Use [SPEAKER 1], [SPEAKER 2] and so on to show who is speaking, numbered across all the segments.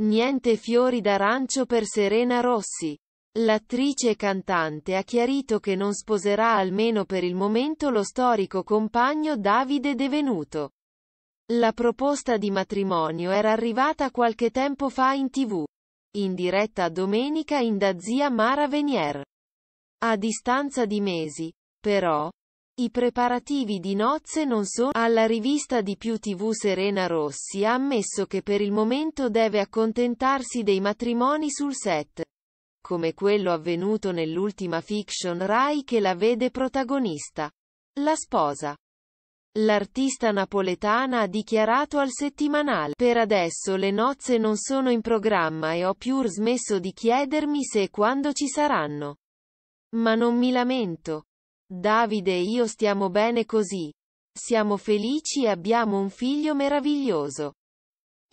[SPEAKER 1] Niente fiori d'arancio per Serena Rossi. L'attrice e cantante ha chiarito che non sposerà almeno per il momento lo storico compagno Davide Devenuto. La proposta di matrimonio era arrivata qualche tempo fa in tv. In diretta domenica in da zia Mara Venier. A distanza di mesi, però, i preparativi di nozze non sono alla rivista di più TV Serena Rossi ha ammesso che per il momento deve accontentarsi dei matrimoni sul set, come quello avvenuto nell'ultima fiction Rai che la vede protagonista. La sposa. L'artista napoletana ha dichiarato al settimanale, per adesso le nozze non sono in programma e ho più smesso di chiedermi se e quando ci saranno. Ma non mi lamento. Davide e io stiamo bene così. Siamo felici e abbiamo un figlio meraviglioso.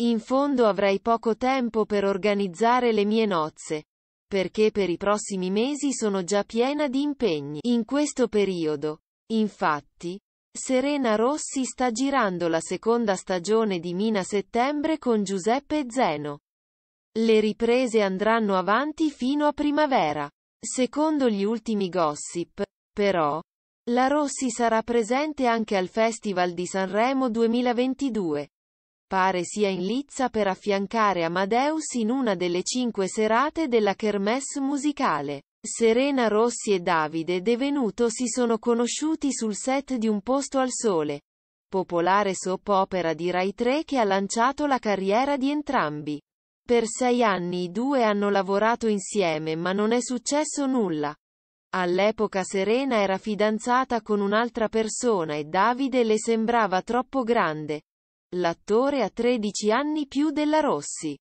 [SPEAKER 1] In fondo avrei poco tempo per organizzare le mie nozze. Perché per i prossimi mesi sono già piena di impegni. In questo periodo, infatti, Serena Rossi sta girando la seconda stagione di Mina Settembre con Giuseppe Zeno. Le riprese andranno avanti fino a primavera. Secondo gli ultimi gossip, però, la Rossi sarà presente anche al Festival di Sanremo 2022. Pare sia in lizza per affiancare Amadeus in una delle cinque serate della kermesse musicale. Serena Rossi e Davide De Venuto si sono conosciuti sul set di Un posto al sole, popolare soap opera di Rai 3 che ha lanciato la carriera di entrambi. Per sei anni i due hanno lavorato insieme ma non è successo nulla. All'epoca Serena era fidanzata con un'altra persona e Davide le sembrava troppo grande. L'attore ha 13 anni più della Rossi.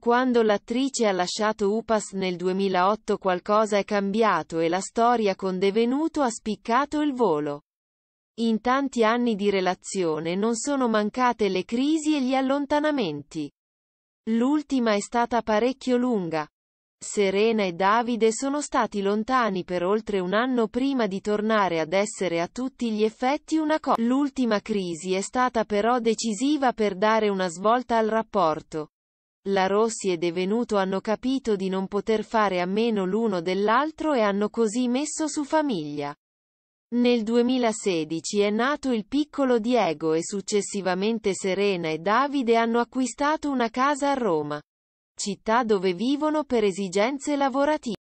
[SPEAKER 1] Quando l'attrice ha lasciato Upas nel 2008 qualcosa è cambiato e la storia con Devenuto ha spiccato il volo. In tanti anni di relazione non sono mancate le crisi e gli allontanamenti. L'ultima è stata parecchio lunga. Serena e Davide sono stati lontani per oltre un anno prima di tornare ad essere a tutti gli effetti una coppia. L'ultima crisi è stata però decisiva per dare una svolta al rapporto. La Rossi e De hanno capito di non poter fare a meno l'uno dell'altro e hanno così messo su famiglia. Nel 2016 è nato il piccolo Diego e successivamente Serena e Davide hanno acquistato una casa a Roma città dove vivono per esigenze lavorative.